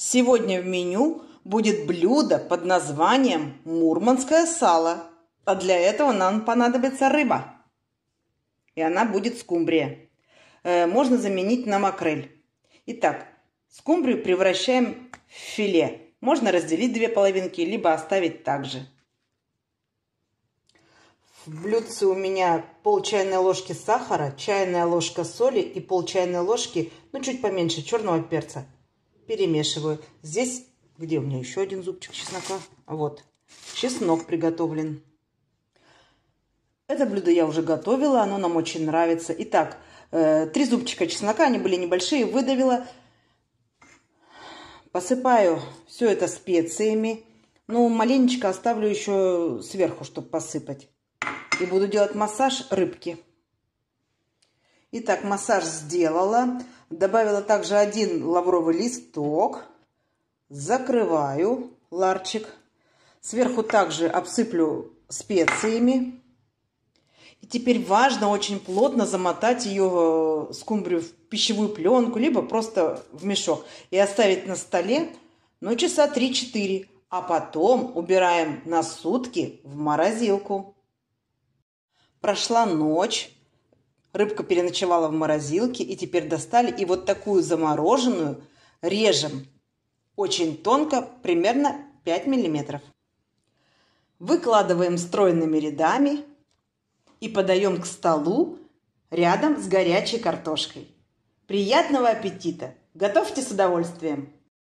Сегодня в меню будет блюдо под названием «Мурманское сало», а для этого нам понадобится рыба. И она будет скумбрия. Э, можно заменить на макрель. Итак, скумбрию превращаем в филе. Можно разделить две половинки, либо оставить так же. В блюдце у меня пол чайной ложки сахара, чайная ложка соли и пол чайной ложки, ну чуть поменьше, черного перца – перемешиваю. Здесь, где у меня еще один зубчик чеснока? Вот, чеснок приготовлен. Это блюдо я уже готовила, оно нам очень нравится. Итак, э, три зубчика чеснока, они были небольшие, выдавила. Посыпаю все это специями. Ну, маленечко оставлю еще сверху, чтобы посыпать. И буду делать массаж рыбки. Итак, массаж сделала. Добавила также один лавровый листок. Закрываю ларчик. Сверху также обсыплю специями. И теперь важно очень плотно замотать ее э, скумбрию в пищевую пленку, либо просто в мешок. И оставить на столе ну, часа 3-4. А потом убираем на сутки в морозилку. Прошла ночь. Рыбка переночевала в морозилке и теперь достали и вот такую замороженную режем. Очень тонко, примерно 5 мм. Выкладываем стройными рядами и подаем к столу рядом с горячей картошкой. Приятного аппетита! Готовьте с удовольствием!